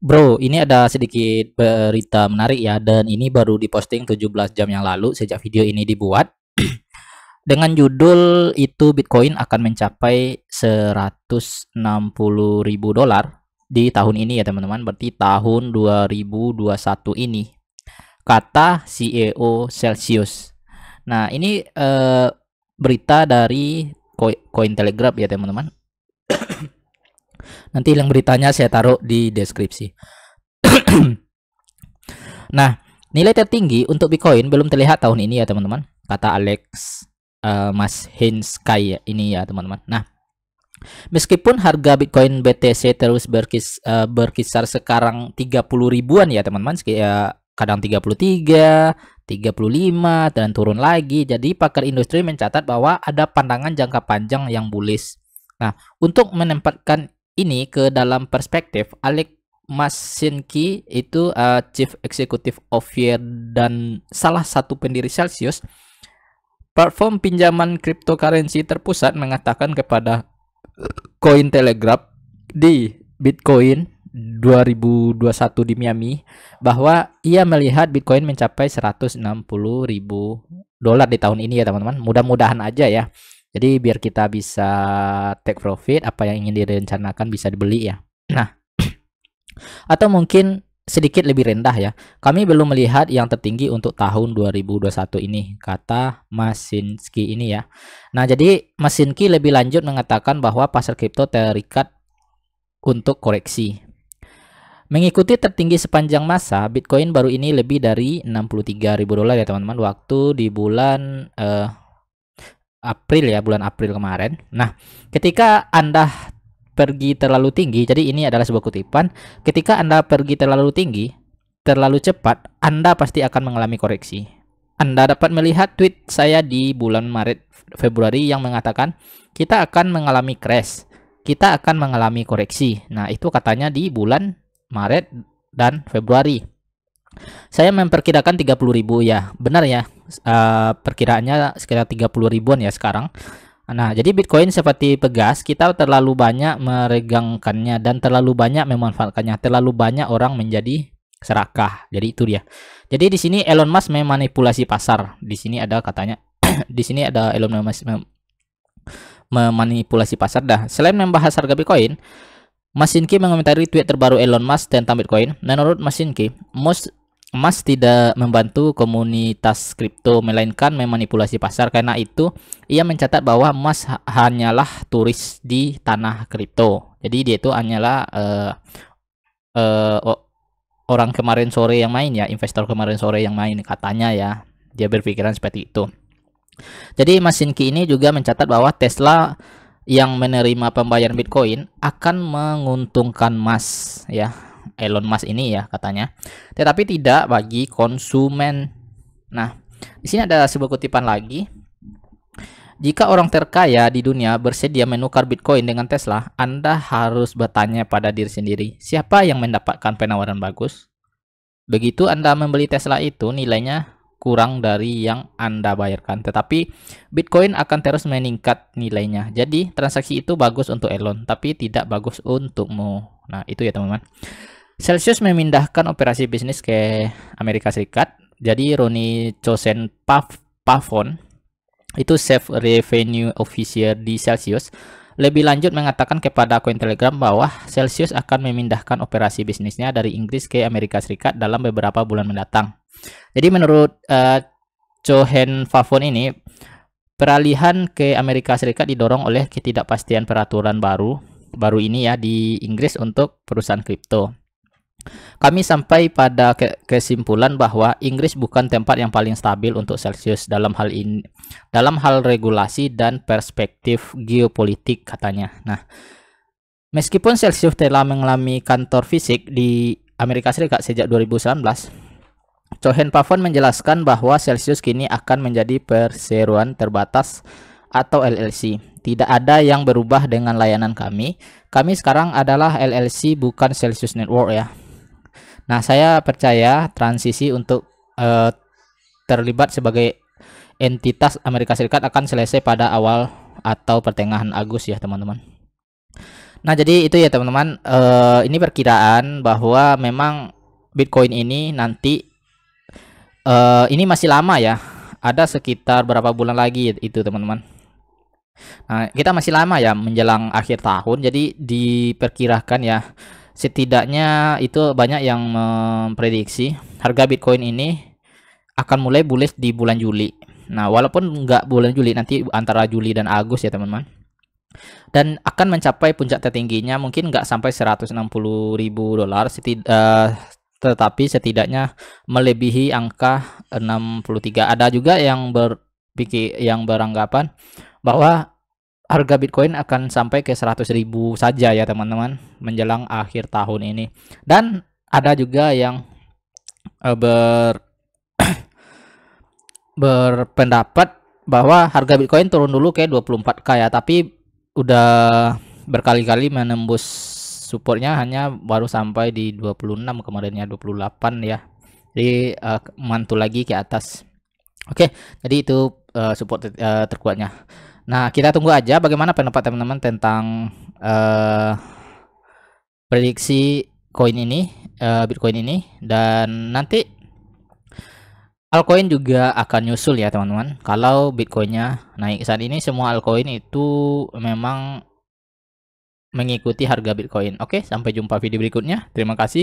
Bro, ini ada sedikit berita menarik ya dan ini baru diposting 17 jam yang lalu sejak video ini dibuat. Dengan judul itu Bitcoin akan mencapai ribu dolar di tahun ini ya teman-teman, berarti tahun 2021 ini. Kata CEO Celsius. Nah, ini eh, berita dari Cointelegraph ya teman-teman. Nanti yang beritanya saya taruh di deskripsi. nah, nilai tertinggi untuk Bitcoin belum terlihat tahun ini ya teman-teman, kata Alex uh, Mas Hinsky ya, ini ya teman-teman. Nah, Meskipun harga Bitcoin BTC terus berkis, uh, berkisar sekarang 30 ribuan ya teman-teman, ya, kadang 33, 35 dan turun lagi. Jadi pakar industri mencatat bahwa ada pandangan jangka panjang yang bullish. Nah, untuk menempatkan ini ke dalam perspektif Alex Masinki itu uh, Chief Executive Officer dan salah satu pendiri Celsius, platform pinjaman cryptocurrency terpusat mengatakan kepada Coin Telegraph di Bitcoin 2021 di Miami bahwa ia melihat Bitcoin mencapai 160 ribu dolar di tahun ini ya teman-teman. Mudah-mudahan aja ya jadi biar kita bisa take profit, apa yang ingin direncanakan bisa dibeli ya. Nah, atau mungkin sedikit lebih rendah ya. Kami belum melihat yang tertinggi untuk tahun 2021 ini, kata Masinski ini ya. Nah, jadi Masinski lebih lanjut mengatakan bahwa pasar kripto terikat untuk koreksi. Mengikuti tertinggi sepanjang masa, Bitcoin baru ini lebih dari 63.000 dolar ya teman-teman. Waktu di bulan uh, April ya, bulan April kemarin. Nah, ketika Anda pergi terlalu tinggi, jadi ini adalah sebuah kutipan, ketika Anda pergi terlalu tinggi, terlalu cepat, Anda pasti akan mengalami koreksi. Anda dapat melihat tweet saya di bulan Maret Februari yang mengatakan kita akan mengalami crash, kita akan mengalami koreksi. Nah, itu katanya di bulan Maret dan Februari. Saya memperkirakan puluh ribu ya. Benar ya. Uh, perkiraannya sekitar 30 ribuan ya sekarang. Nah, jadi Bitcoin seperti pegas, kita terlalu banyak meregangkannya dan terlalu banyak memanfaatkannya. Terlalu banyak orang menjadi serakah. Jadi itu dia. Jadi di sini Elon Musk memanipulasi pasar. Di sini ada katanya di sini ada Elon Musk mem memanipulasi pasar dah. Selain membahas harga Bitcoin, Masinki mengomentari tweet terbaru Elon Musk tentang Bitcoin. Menurut Masinki, most emas tidak membantu komunitas kripto melainkan memanipulasi pasar karena itu ia mencatat bahwa emas hanyalah turis di tanah kripto jadi dia itu hanyalah uh, uh, orang kemarin sore yang main ya investor kemarin sore yang main katanya ya dia berpikiran seperti itu jadi Masinki ini juga mencatat bahwa Tesla yang menerima pembayaran Bitcoin akan menguntungkan emas ya Elon Musk ini ya katanya. Tetapi tidak bagi konsumen. Nah, di sini ada sebuah kutipan lagi. Jika orang terkaya di dunia bersedia menukar Bitcoin dengan Tesla, Anda harus bertanya pada diri sendiri, siapa yang mendapatkan penawaran bagus? Begitu Anda membeli Tesla itu, nilainya kurang dari yang Anda bayarkan. Tetapi Bitcoin akan terus meningkat nilainya. Jadi transaksi itu bagus untuk Elon, tapi tidak bagus untukmu. Nah, itu ya teman-teman. Celsius memindahkan operasi bisnis ke Amerika Serikat. Jadi Roni Chosen Pafon Pavon itu Chief Revenue Officer di Celsius lebih lanjut mengatakan kepada akun Telegram bahwa Celsius akan memindahkan operasi bisnisnya dari Inggris ke Amerika Serikat dalam beberapa bulan mendatang. Jadi menurut uh, eh, Cohen Favon ini, peralihan ke Amerika Serikat didorong oleh ketidakpastian peraturan baru baru ini ya di Inggris untuk perusahaan kripto. Kami sampai pada kesimpulan bahwa Inggris bukan tempat yang paling stabil untuk Celsius dalam hal ini dalam hal regulasi dan perspektif geopolitik katanya. Nah, meskipun Celsius telah mengalami kantor fisik di Amerika Serikat sejak 2019, Cohen Pavon menjelaskan bahwa Celsius kini akan menjadi perseroan terbatas atau LLC. Tidak ada yang berubah dengan layanan kami. Kami sekarang adalah LLC bukan Celsius Network ya. Nah, saya percaya transisi untuk eh, terlibat sebagai entitas Amerika Serikat akan selesai pada awal atau pertengahan Agus ya, teman-teman. Nah, jadi itu ya, teman-teman. Eh, ini perkiraan bahwa memang Bitcoin ini nanti eh, ini masih lama ya. Ada sekitar berapa bulan lagi itu, teman-teman. Nah, kita masih lama ya menjelang akhir tahun, jadi diperkirakan ya Setidaknya itu banyak yang memprediksi harga Bitcoin ini akan mulai bullish di bulan Juli. Nah, walaupun nggak bulan Juli nanti antara Juli dan Agus ya teman-teman. Dan akan mencapai puncak tertingginya mungkin nggak sampai 160 ribu dolar, setid uh, eh, tetapi setidaknya melebihi angka 63. Ada juga yang berpikir yang beranggapan bahwa harga Bitcoin akan sampai ke 100.000 saja ya teman-teman menjelang akhir tahun ini dan ada juga yang eh, ber berpendapat bahwa harga Bitcoin turun dulu ke 24k ya tapi udah berkali-kali menembus supportnya hanya baru sampai di 26 kemarinnya 28 ya jadi uh, mantul lagi ke atas oke okay, jadi itu uh, support uh, terkuatnya Nah, kita tunggu aja bagaimana pendapat teman-teman tentang uh, prediksi koin ini, uh, Bitcoin ini dan nanti altcoin juga akan nyusul ya, teman-teman. Kalau Bitcoinnya naik saat ini semua altcoin itu memang mengikuti harga Bitcoin. Oke, sampai jumpa video berikutnya. Terima kasih.